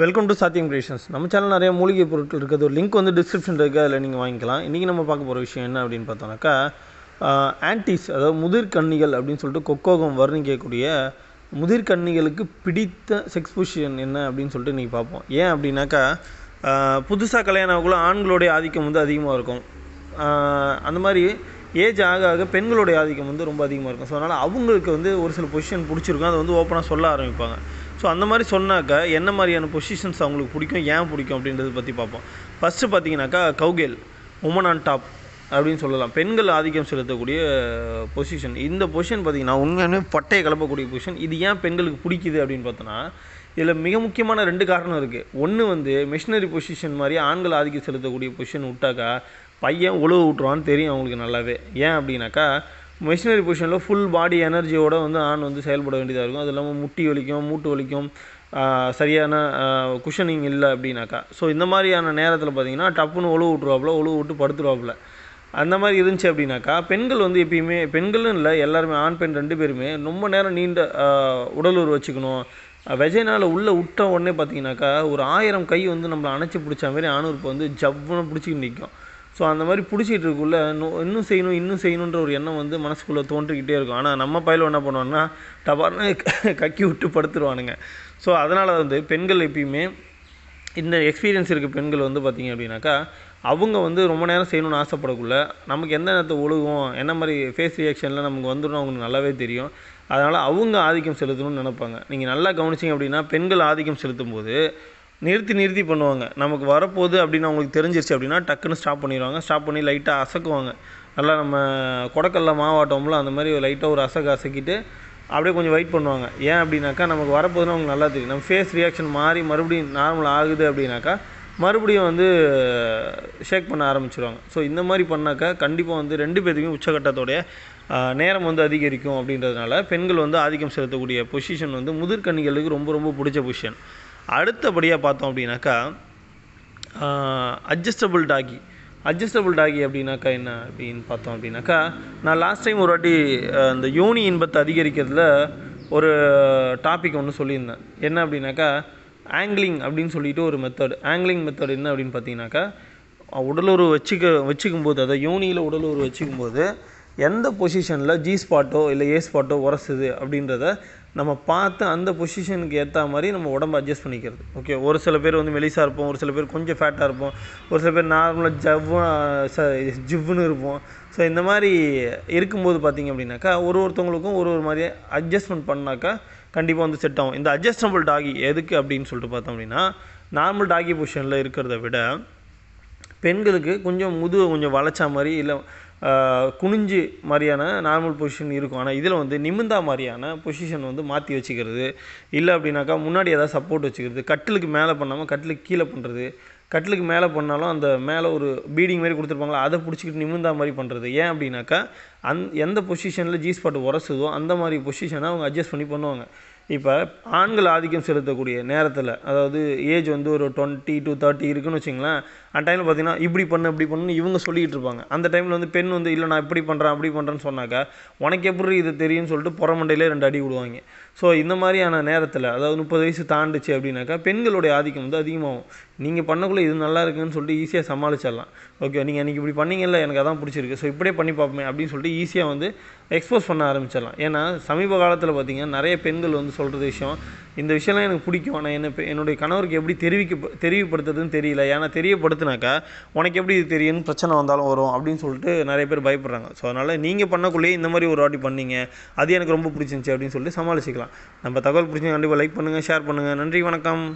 welcome to Sathiyam creations நம்ம channel நிறைய மூலிகை பொருட்கள் இருக்குது ஒரு லிங்க் வந்து டிஸ்கிரிப்ஷன் இருக்குது அதில் நீங்கள் வாங்கிக்கலாம் இன்றைக்கி நம்ம பார்க்க போகிற விஷயம் என்ன அப்படின்னு பார்த்தோம்னாக்கா ஆன்டிஸ் அதாவது முதிர் கண்ணிகள் அப்படின்னு சொல்லிட்டு கொக்கோகம் வர்ணிக்கக்கூடிய முதிர் கண்ணிகளுக்கு பிடித்த செக்ஸ் பொசிஷன் என்ன அப்படின்னு சொல்லிட்டு இன்றைக்கி பார்ப்போம் ஏன் அப்படின்னாக்கா புதுசாக கல்யாணக்குள்ளே ஆண்களுடைய ஆதிக்கம் வந்து அதிகமாக இருக்கும் அந்த மாதிரி ஏஜ் ஆக ஆக பெண்களுடைய ஆதிக்கம் வந்து ரொம்ப அதிகமாக இருக்கும் ஸோ அதனால் அவங்களுக்கு வந்து ஒரு சில பொசிஷன் பிடிச்சிருக்கும் அதை வந்து ஓப்பனாக சொல்ல ஆரம்பிப்பாங்க ஸோ அந்த மாதிரி சொன்னாக்கா என்ன மாதிரியான பொசிஷன்ஸ் அவங்களுக்கு பிடிக்கும் ஏன் பிடிக்கும் அப்படின்றத பற்றி பார்ப்போம் ஃபஸ்ட்டு பார்த்தீங்கன்னாக்கா கௌகேல் உமன் ஆன் டாப் அப்படின்னு சொல்லலாம் பெண்கள் ஆதிக்கம் செலுத்தக்கூடிய பொசிஷன் இந்த பொசிஷன் பார்த்திங்கன்னா உண்மையான பட்டையை கலப்பக்கூடிய பொசிஷன் இது ஏன் பெண்களுக்கு பிடிக்குது அப்படின்னு பார்த்தோன்னா இதில் மிக முக்கியமான ரெண்டு காரணம் இருக்குது ஒன்று வந்து மிஷினரி பொசிஷன் மாதிரி ஆண்கள் ஆதிக்கம் செலுத்தக்கூடிய பொசிஷன் விட்டாக்கா பையன் உழவு விட்டுருவான்னு தெரியும் அவங்களுக்கு நல்லாவே ஏன் அப்படின்னாக்கா மிஷினரி பொசிஷனில் ஃபுல் பாடி எனர்ஜியோடு வந்து ஆண் வந்து செயல்பட வேண்டியதாக இருக்கும் அது இல்லாமல் முட்டி வலிக்கும் மூட்டு வலிக்கும் சரியான குஷனிங் இல்லை அப்படின்னாக்கா ஸோ இந்த மாதிரியான நேரத்தில் பார்த்திங்கன்னா டப்புன்னு ஒழு விட்ருவாப்புல ஒழு விட்டு படுத்துருவாப்புல அந்த மாதிரி இருந்துச்சு அப்படின்னாக்கா பெண்கள் வந்து எப்பயுமே பெண்களும் இல்லை எல்லாருமே ஆண் பெண் ரெண்டு பேருமே ரொம்ப நேரம் நீண்ட உடலூர் வச்சுக்கணும் வெஜைனால் உள்ளே விட்ட உடனே பார்த்திங்கனாக்கா ஒரு ஆயிரம் கை வந்து நம்மளை அணைச்சி பிடிச்ச மாதிரி ஆணுறுப்பு வந்து ஜவ்வனை பிடிச்சிக்கிட்டு நிற்கும் ஸோ அந்த மாதிரி பிடிச்சிட்டு இருக்குள்ள இன்னும் இன்னும் செய்யணும் இன்னும் செய்யணுன்ற ஒரு எண்ணம் வந்து மனசுக்குள்ளே தோன்றிக்கிட்டே இருக்கும் ஆனால் நம்ம பயில என்ன பண்ணுவோம்னா டபார்னு கக்கி விட்டு படுத்துருவானுங்க ஸோ அதனால் வந்து பெண்கள் எப்பயுமே இந்த எக்ஸ்பீரியன்ஸ் இருக்க பெண்கள் வந்து பார்த்திங்க அப்படின்னாக்கா அவங்க வந்து ரொம்ப நேரம் செய்யணும்னு ஆசைப்படக்குள்ள நமக்கு எந்த நேரத்தை ஒழுகும் என்ன மாதிரி ஃபேஸ் ரியாக்ஷனில் நமக்கு வந்துடும் அவங்களுக்கு நல்லாவே தெரியும் அதனால் அவங்க ஆதிக்கம் செலுத்தணும்னு நினைப்பாங்க நீங்கள் நல்லா கவனிச்சிங்க அப்படின்னா பெண்கள் ஆதிக்கம் செலுத்தும் போது நிறுத்தி நிறுத்தி பண்ணுவாங்க நமக்கு வரப்போகுது அப்படின்னு அவங்களுக்கு தெரிஞ்சிருச்சு அப்படின்னா டக்குன்னு ஸ்டாப் பண்ணிடுவாங்க ஸ்டாப் பண்ணி லைட்டாக அசக்குவாங்க நல்லா நம்ம கொடக்கல்ல மாவாட்டோம்ல அந்த மாதிரி லைட்டாக ஒரு அசக்க அசக்கிட்டு அப்படியே கொஞ்சம் வெயிட் பண்ணுவாங்க ஏன் அப்படின்னாக்கா நமக்கு வரப்போதுன்னு அவங்களுக்கு நல்லா தெரியும் நம்ம ஃபேஸ் ரியாக்ஷன் மாறி மறுபடியும் நார்மல் ஆகுது அப்படின்னாக்கா மறுபடியும் வந்து ஷேக் பண்ண ஆரம்பிச்சிருவாங்க ஸோ இந்த மாதிரி பண்ணாக்கா கண்டிப்பாக வந்து ரெண்டு பேர்த்துக்கும் உச்சகட்டத்தோடைய நேரம் வந்து அதிகரிக்கும் அப்படின்றதுனால பெண்கள் வந்து ஆதிக்கம் செலுத்தக்கூடிய பொசிஷன் வந்து முதிர்கண்ணிகளுக்கு ரொம்ப ரொம்ப பிடிச்ச பொசிஷன் அடுத்தபடியாக பார்த்தோம் அப்படின்னாக்கா அட்ஜஸ்டபுள் டாகி அட்ஜஸ்டபுள் டாகி அப்படின்னாக்கா என்ன அப்படின்னு பார்த்தோம் அப்படின்னாக்கா நான் லாஸ்ட் டைம் ஒரு வாட்டி அந்த யோனி இன்பத்தை அதிகரிக்கிறதுல ஒரு டாபிக் ஒன்று சொல்லியிருந்தேன் என்ன அப்படின்னாக்கா ஆங்கிலிங் அப்படின்னு சொல்லிட்டு ஒரு மெத்தட் ஆங்கிலிங் மெத்தட் என்ன அப்படின்னு பார்த்தீங்கன்னாக்கா உடலுறவு வச்சுக்க வச்சுக்கும் போது அதை யோனியில் உடலுறவு வச்சுக்கும் போது எந்த பொசிஷனில் ஜி ஸ்பாட்டோ இல்லை ஏ ஸ்பாட்டோ உரசுது அப்படின்றத நம்ம பார்த்து அந்த பொசிஷனுக்கு ஏற்ற மாதிரி நம்ம உடம்பு அட்ஜஸ்ட் பண்ணிக்கிறது ஓகே ஒரு சில பேர் வந்து மெலிசாக இருப்போம் ஒரு சில பேர் கொஞ்சம் ஃபேட்டாக இருப்போம் ஒரு சில பேர் நார்மலாக ச ஜிவ்னு இருப்போம் ஸோ இந்த மாதிரி இருக்கும்போது பார்த்திங்க அப்படின்னாக்கா ஒரு ஒருத்தவங்களுக்கும் ஒரு ஒரு மாதிரி அட்ஜஸ்ட்மெண்ட் பண்ணாக்கா கண்டிப்பாக வந்து செட் ஆகும் இந்த அட்ஜஸ்டபிள் டாகி எதுக்கு அப்படின்னு சொல்லிட்டு பார்த்தோம் அப்படின்னா நார்மல் டாகி பொசிஷனில் இருக்கிறத விட பெண்களுக்கு கொஞ்சம் முதுவை கொஞ்சம் வளைச்சா மாதிரி இல்லை குனிஞ்சு மாதிரியான நார்மல் பொசிஷன் இருக்கும் ஆனால் இதில் வந்து நிமிந்தா மாதிரியான பொசிஷன் வந்து மாற்றி வச்சுக்கிறது இல்லை அப்படின்னாக்கா முன்னாடி எதாவது சப்போர்ட் வச்சுக்கிறது கட்டிலுக்கு மேலே பண்ணாமல் கட்டிலுக்கு கீழே பண்ணுறது கட்டிலுக்கு மேலே பண்ணாலும் அந்த மேலே ஒரு பீடிங் மாதிரி கொடுத்துருப்பாங்களா அதை பிடிச்சிக்கிட்டு நிமிந்தா மாதிரி பண்ணுறது ஏன் அப்படின்னாக்கா அந் எந்த பொசிஷனில் ஜி ஸ்பாட் உரசுதோ அந்த மாதிரி பொசிஷனை அவங்க அட்ஜஸ்ட் பண்ணி பண்ணுவாங்க இப்போ ஆண்கள் ஆதிக்கம் செலுத்தக்கூடிய நேரத்தில் அதாவது ஏஜ் வந்து ஒரு டுவெண்ட்டி டு தேர்ட்டி இருக்குன்னு வச்சிங்களேன் அந்த டைமில் பார்த்தீங்கன்னா இப்படி பண்ணு இப்படி பண்ணுன்னு இவங்க சொல்லிகிட்டு இருப்பாங்க அந்த டைமில் வந்து பெண் வந்து இல்லை நான் இப்படி பண்ணுறேன் அப்படி பண்ணுறேன்னு சொன்னாக்கா உனக்கு எப்படி இது தெரியும்னு சொல்லிட்டு புறமண்டையிலே ரெண்டு அடி விடுவாங்க ஸோ இந்த மாதிரியான நேரத்தில் அதாவது முப்பது வயசு தாண்டுச்சு அப்படின்னாக்கா பெண்களுடைய ஆதிக்கம் வந்து அதிகமாகும் நீங்கள் பண்ணக்குள்ளே இது நல்லா இருக்குன்னு சொல்லிட்டு ஈஸியாக சமாளிச்சிடலாம் ஓகே நீங்கள் அன்றைக்கி இப்படி பண்ணீங்கல்ல எனக்கு அதான் பிடிச்சிருக்கு ஸோ இப்படியே பண்ணி பார்ப்போமே அப்படின்னு சொல்லிட்டு ஈஸியாக வந்து எக்ஸ்போஸ் பண்ண ஆரம்பிச்சிடலாம் ஏன்னா சமீப காலத்தில் பார்த்தீங்கன்னா நிறைய பெண்கள் வந்து சொல்கிற விஷயம் இந்த விஷயம்லாம் எனக்கு பிடிக்கும் நான் என்ன என்னுடைய கணவருக்கு எப்படி தெரிவிக்க தெரியப்படுத்துறதுன்னு தெரியல ஏன்னா தெரியப்படுத்தினாக்கா உனக்கு எப்படி இது தெரியும்னு பிரச்சனை வந்தாலும் வரும் அப்படின்னு சொல்லிட்டு நிறைய பேர் பயப்படுறாங்க ஸோ அதனால் நீங்கள் பண்ணக்குள்ளேயே இந்த மாதிரி ஒரு வாட்டி பண்ணீங்க அது எனக்கு ரொம்ப பிடிச்சிருந்துச்சி அப்படின்னு சொல்லிட்டு சமாளிச்சிக்கலாம் நம்ம தகவல் பிடிச்சிருந்தா கண்டிப்பாக லைக் பண்ணுங்கள் ஷேர் பண்ணுங்கள் நன்றி வணக்கம்